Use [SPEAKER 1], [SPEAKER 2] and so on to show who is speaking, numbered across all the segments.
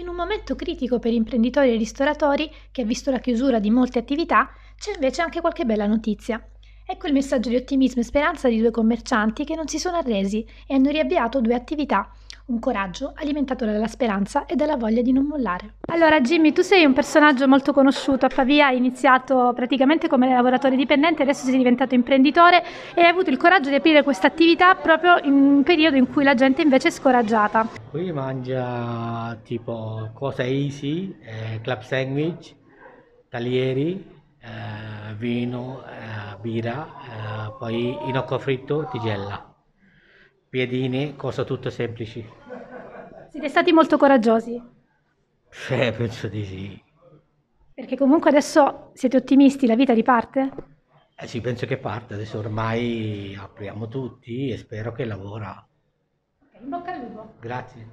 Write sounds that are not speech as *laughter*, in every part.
[SPEAKER 1] In un momento critico per imprenditori e ristoratori, che ha visto la chiusura di molte attività, c'è invece anche qualche bella notizia. Ecco il messaggio di ottimismo e speranza di due commercianti che non si sono arresi e hanno riavviato due attività un coraggio alimentato dalla speranza e dalla voglia di non mollare. Allora Jimmy, tu sei un personaggio molto conosciuto, a Pavia hai iniziato praticamente come lavoratore dipendente, adesso sei diventato imprenditore e hai avuto il coraggio di aprire questa attività proprio in un periodo in cui la gente invece è scoraggiata.
[SPEAKER 2] Qui mangia tipo cose easy, eh, club sandwich, talieri, eh, vino, eh, birra, eh, poi inocco fritto, tigella piedini, cose tutte semplici.
[SPEAKER 1] Siete stati molto coraggiosi.
[SPEAKER 2] Eh, penso di sì.
[SPEAKER 1] Perché comunque adesso siete ottimisti, la vita riparte?
[SPEAKER 2] Eh sì, penso che parte, adesso ormai apriamo tutti e spero che lavora. In bocca al lupo. Grazie.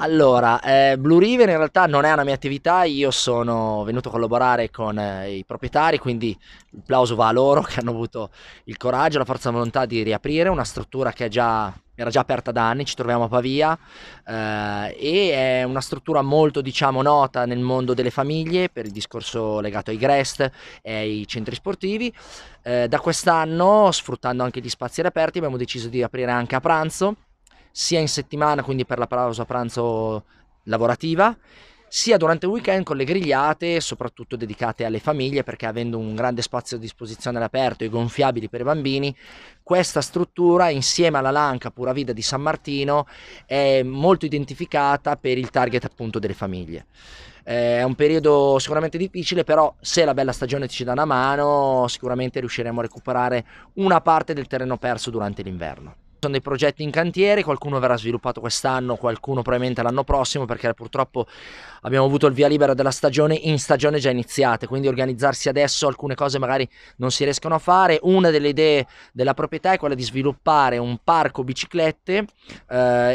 [SPEAKER 3] Allora, eh, Blue River in realtà non è una mia attività, io sono venuto a collaborare con eh, i proprietari, quindi il plauso va a loro *laughs* che hanno avuto il coraggio, la forza di volontà di riaprire una struttura che già, era già aperta da anni, ci troviamo a Pavia eh, e è una struttura molto diciamo, nota nel mondo delle famiglie per il discorso legato ai Grest e ai centri sportivi. Eh, da quest'anno, sfruttando anche gli spazi aperti, abbiamo deciso di aprire anche a pranzo sia in settimana, quindi per la pausa pranzo lavorativa, sia durante il weekend con le grigliate, soprattutto dedicate alle famiglie, perché avendo un grande spazio a disposizione all'aperto e gonfiabili per i bambini, questa struttura insieme alla Lanca Pura Vida di San Martino è molto identificata per il target appunto delle famiglie. Eh, è un periodo sicuramente difficile, però se la bella stagione ci dà una mano, sicuramente riusciremo a recuperare una parte del terreno perso durante l'inverno. Sono dei progetti in cantiere, qualcuno verrà sviluppato quest'anno, qualcuno probabilmente l'anno prossimo, perché purtroppo abbiamo avuto il via libera della stagione in stagione già iniziata, quindi organizzarsi adesso alcune cose magari non si riescono a fare. Una delle idee della proprietà è quella di sviluppare un parco biciclette eh,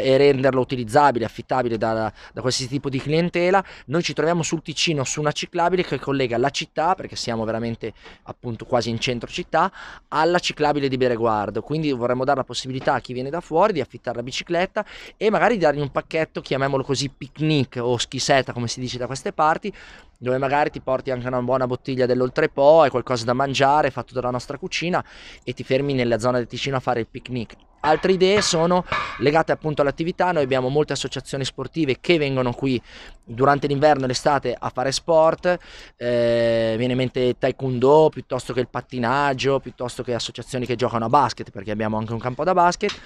[SPEAKER 3] e renderlo utilizzabile, affittabile da, da qualsiasi tipo di clientela. Noi ci troviamo sul Ticino su una ciclabile che collega la città, perché siamo veramente appunto quasi in centro città, alla ciclabile di Bereguardo, quindi vorremmo dare la possibilità a chi viene da fuori di affittare la bicicletta e magari dargli un pacchetto, chiamiamolo così, picnic o schisetta come si dice da queste parti, dove magari ti porti anche una buona bottiglia dell'oltrepo e qualcosa da mangiare fatto dalla nostra cucina e ti fermi nella zona del Ticino a fare il picnic. Altre idee sono legate appunto all'attività, noi abbiamo molte associazioni sportive che vengono qui durante l'inverno e l'estate a fare sport, eh, viene in mente taekwondo piuttosto che il pattinaggio, piuttosto che associazioni che giocano a basket perché abbiamo anche un campo da basket.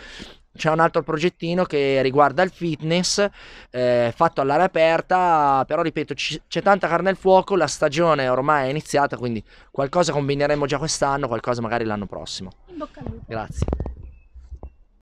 [SPEAKER 3] C'è un altro progettino che riguarda il fitness, eh, fatto all'aria aperta, però ripeto c- c'è tanta carne al fuoco, la stagione ormai è iniziata, quindi qualcosa combineremo già quest'anno, qualcosa magari l'anno prossimo. In bocca al lupo. Grazie.